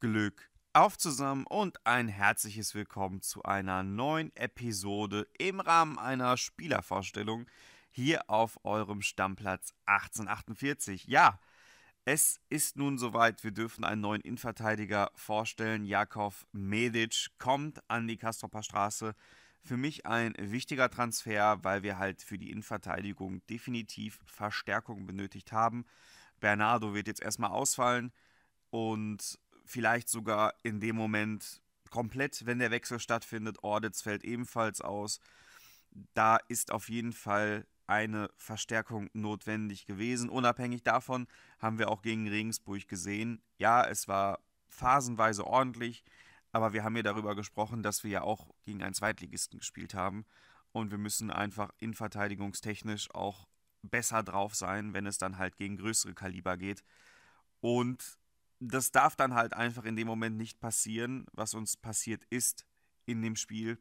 Glück auf zusammen und ein herzliches Willkommen zu einer neuen Episode im Rahmen einer Spielervorstellung hier auf eurem Stammplatz 1848. Ja, es ist nun soweit, wir dürfen einen neuen Innenverteidiger vorstellen. Jakov Medic kommt an die Kastroper Straße. Für mich ein wichtiger Transfer, weil wir halt für die Innenverteidigung definitiv Verstärkung benötigt haben. Bernardo wird jetzt erstmal ausfallen und vielleicht sogar in dem Moment komplett, wenn der Wechsel stattfindet. Ordets fällt ebenfalls aus. Da ist auf jeden Fall eine Verstärkung notwendig gewesen. Unabhängig davon haben wir auch gegen Regensburg gesehen, ja, es war phasenweise ordentlich, aber wir haben ja darüber gesprochen, dass wir ja auch gegen einen Zweitligisten gespielt haben und wir müssen einfach inverteidigungstechnisch auch besser drauf sein, wenn es dann halt gegen größere Kaliber geht. Und das darf dann halt einfach in dem Moment nicht passieren, was uns passiert ist in dem Spiel.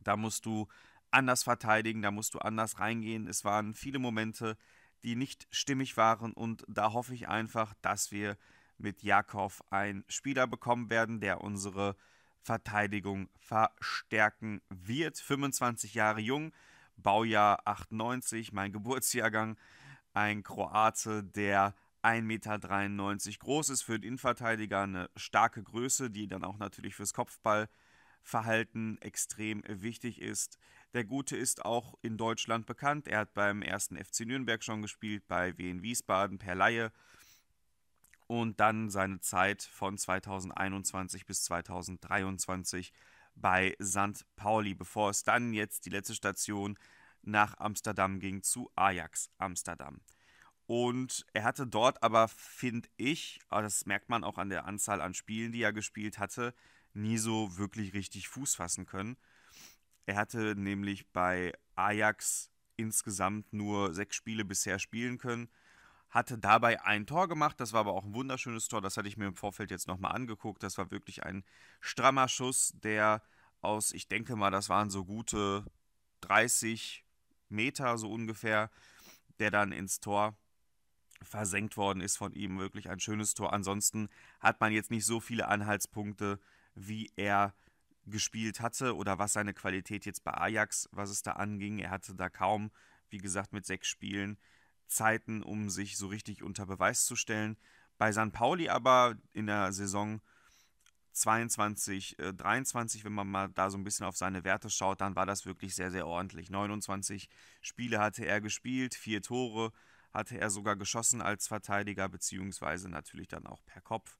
Da musst du anders verteidigen, da musst du anders reingehen. Es waren viele Momente, die nicht stimmig waren und da hoffe ich einfach, dass wir mit Jakov einen Spieler bekommen werden, der unsere Verteidigung verstärken wird. 25 Jahre jung, Baujahr 98, mein Geburtsjahrgang, ein Kroate, der 1,93 Meter groß ist, für den Innenverteidiger eine starke Größe, die dann auch natürlich fürs Kopfballverhalten extrem wichtig ist. Der Gute ist auch in Deutschland bekannt. Er hat beim ersten FC Nürnberg schon gespielt, bei Wien Wiesbaden per Laie und dann seine Zeit von 2021 bis 2023 bei St. Pauli, bevor es dann jetzt die letzte Station nach Amsterdam ging zu Ajax Amsterdam. Und er hatte dort aber, finde ich, ah, das merkt man auch an der Anzahl an Spielen, die er gespielt hatte, nie so wirklich richtig Fuß fassen können. Er hatte nämlich bei Ajax insgesamt nur sechs Spiele bisher spielen können, hatte dabei ein Tor gemacht, das war aber auch ein wunderschönes Tor, das hatte ich mir im Vorfeld jetzt nochmal angeguckt, das war wirklich ein strammer Schuss, der aus, ich denke mal, das waren so gute 30 Meter so ungefähr, der dann ins Tor versenkt worden ist von ihm. Wirklich ein schönes Tor. Ansonsten hat man jetzt nicht so viele Anhaltspunkte, wie er gespielt hatte oder was seine Qualität jetzt bei Ajax, was es da anging. Er hatte da kaum, wie gesagt, mit sechs Spielen Zeiten, um sich so richtig unter Beweis zu stellen. Bei San Pauli aber in der Saison 22, äh, 23, wenn man mal da so ein bisschen auf seine Werte schaut, dann war das wirklich sehr, sehr ordentlich. 29 Spiele hatte er gespielt, vier Tore, hatte er sogar geschossen als Verteidiger, beziehungsweise natürlich dann auch per Kopf.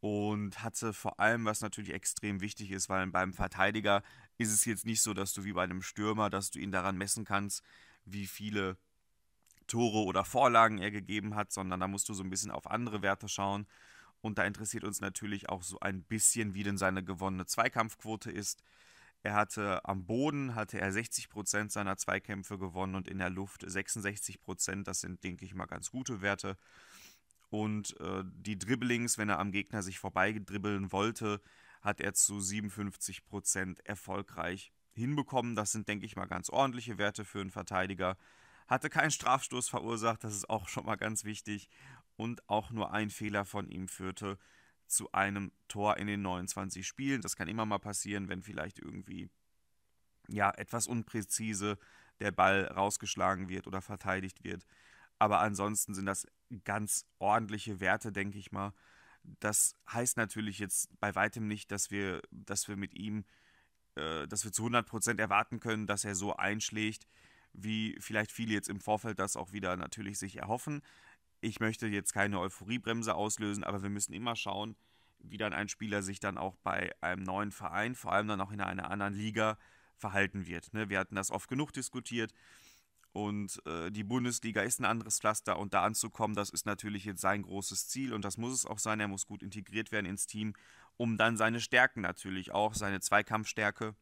Und hatte vor allem, was natürlich extrem wichtig ist, weil beim Verteidiger ist es jetzt nicht so, dass du wie bei einem Stürmer, dass du ihn daran messen kannst, wie viele Tore oder Vorlagen er gegeben hat, sondern da musst du so ein bisschen auf andere Werte schauen. Und da interessiert uns natürlich auch so ein bisschen, wie denn seine gewonnene Zweikampfquote ist. Er hatte am Boden hatte er 60 Prozent seiner Zweikämpfe gewonnen und in der Luft 66 Prozent. Das sind, denke ich mal, ganz gute Werte. Und äh, die Dribblings, wenn er am Gegner sich vorbeidribbeln wollte, hat er zu 57 Prozent erfolgreich hinbekommen. Das sind, denke ich mal, ganz ordentliche Werte für einen Verteidiger. Hatte keinen Strafstoß verursacht, das ist auch schon mal ganz wichtig. Und auch nur ein Fehler von ihm führte zu einem Tor in den 29 Spielen. Das kann immer mal passieren, wenn vielleicht irgendwie ja etwas unpräzise der Ball rausgeschlagen wird oder verteidigt wird. Aber ansonsten sind das ganz ordentliche Werte, denke ich mal. Das heißt natürlich jetzt bei weitem nicht, dass wir, dass wir mit ihm, äh, dass wir zu 100% erwarten können, dass er so einschlägt, wie vielleicht viele jetzt im Vorfeld das auch wieder natürlich sich erhoffen ich möchte jetzt keine Euphoriebremse auslösen, aber wir müssen immer schauen, wie dann ein Spieler sich dann auch bei einem neuen Verein, vor allem dann auch in einer anderen Liga, verhalten wird. Ne? Wir hatten das oft genug diskutiert. Und äh, die Bundesliga ist ein anderes Pflaster und da anzukommen, das ist natürlich jetzt sein großes Ziel und das muss es auch sein. Er muss gut integriert werden ins Team, um dann seine Stärken natürlich auch, seine Zweikampfstärke,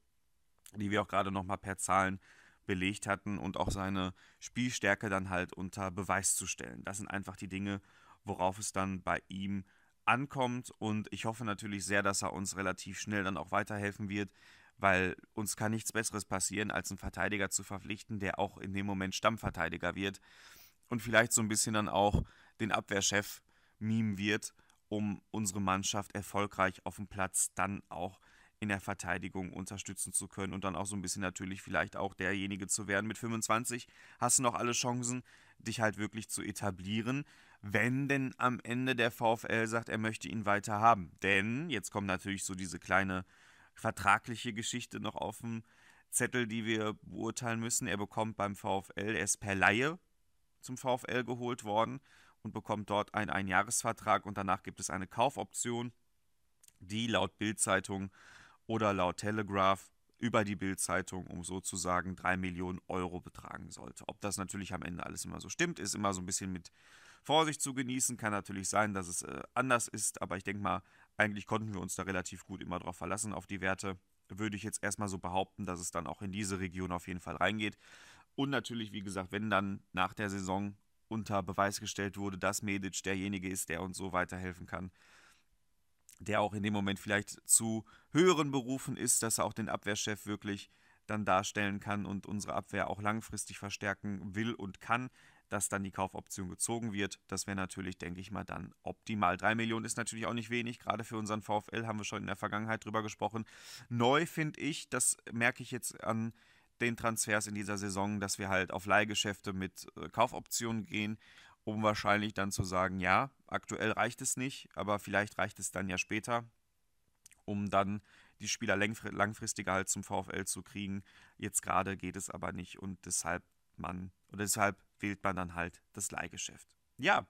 die wir auch gerade nochmal per Zahlen äh, belegt hatten und auch seine Spielstärke dann halt unter Beweis zu stellen. Das sind einfach die Dinge, worauf es dann bei ihm ankommt und ich hoffe natürlich sehr, dass er uns relativ schnell dann auch weiterhelfen wird, weil uns kann nichts Besseres passieren, als einen Verteidiger zu verpflichten, der auch in dem Moment Stammverteidiger wird und vielleicht so ein bisschen dann auch den Abwehrchef mimen wird, um unsere Mannschaft erfolgreich auf dem Platz dann auch in der Verteidigung unterstützen zu können und dann auch so ein bisschen natürlich vielleicht auch derjenige zu werden. Mit 25 hast du noch alle Chancen, dich halt wirklich zu etablieren, wenn denn am Ende der VfL sagt, er möchte ihn weiter haben. Denn jetzt kommt natürlich so diese kleine vertragliche Geschichte noch auf dem Zettel, die wir beurteilen müssen. Er bekommt beim VfL, er ist per Laie zum VfL geholt worden und bekommt dort einen Einjahresvertrag und danach gibt es eine Kaufoption, die laut Bildzeitung oder laut Telegraph über die Bildzeitung um sozusagen 3 Millionen Euro betragen sollte. Ob das natürlich am Ende alles immer so stimmt, ist immer so ein bisschen mit Vorsicht zu genießen. Kann natürlich sein, dass es äh, anders ist, aber ich denke mal, eigentlich konnten wir uns da relativ gut immer drauf verlassen auf die Werte. Würde ich jetzt erstmal so behaupten, dass es dann auch in diese Region auf jeden Fall reingeht. Und natürlich, wie gesagt, wenn dann nach der Saison unter Beweis gestellt wurde, dass Medic derjenige ist, der uns so weiterhelfen kann, der auch in dem Moment vielleicht zu höheren Berufen ist, dass er auch den Abwehrchef wirklich dann darstellen kann und unsere Abwehr auch langfristig verstärken will und kann, dass dann die Kaufoption gezogen wird. Das wäre natürlich, denke ich mal, dann optimal. 3 Millionen ist natürlich auch nicht wenig, gerade für unseren VfL haben wir schon in der Vergangenheit drüber gesprochen. Neu finde ich, das merke ich jetzt an den Transfers in dieser Saison, dass wir halt auf Leihgeschäfte mit äh, Kaufoptionen gehen um wahrscheinlich dann zu sagen, ja, aktuell reicht es nicht, aber vielleicht reicht es dann ja später, um dann die Spieler langfristiger halt zum VfL zu kriegen. Jetzt gerade geht es aber nicht und deshalb man oder deshalb wählt man dann halt das Leihgeschäft. Ja,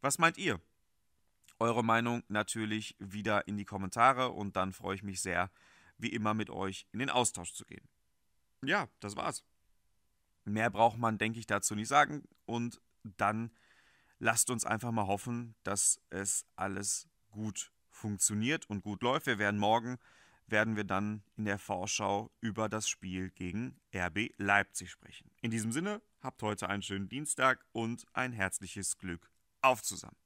was meint ihr? Eure Meinung natürlich wieder in die Kommentare und dann freue ich mich sehr, wie immer mit euch in den Austausch zu gehen. Ja, das war's. Mehr braucht man, denke ich, dazu nicht sagen und dann lasst uns einfach mal hoffen, dass es alles gut funktioniert und gut läuft. Wir werden morgen, werden wir dann in der Vorschau über das Spiel gegen RB Leipzig sprechen. In diesem Sinne, habt heute einen schönen Dienstag und ein herzliches Glück auf zusammen.